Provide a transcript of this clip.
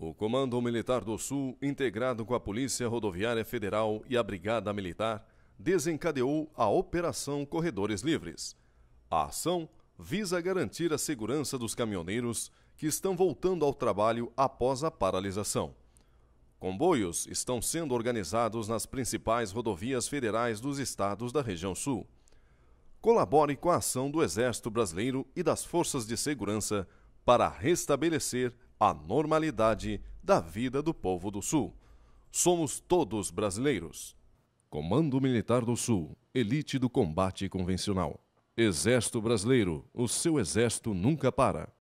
O Comando Militar do Sul, integrado com a Polícia Rodoviária Federal e a Brigada Militar, desencadeou a Operação Corredores Livres. A ação visa garantir a segurança dos caminhoneiros que estão voltando ao trabalho após a paralisação. Comboios estão sendo organizados nas principais rodovias federais dos estados da região sul. Colabore com a ação do Exército Brasileiro e das Forças de Segurança para restabelecer a normalidade da vida do povo do Sul. Somos todos brasileiros. Comando Militar do Sul, elite do combate convencional. Exército Brasileiro, o seu exército nunca para.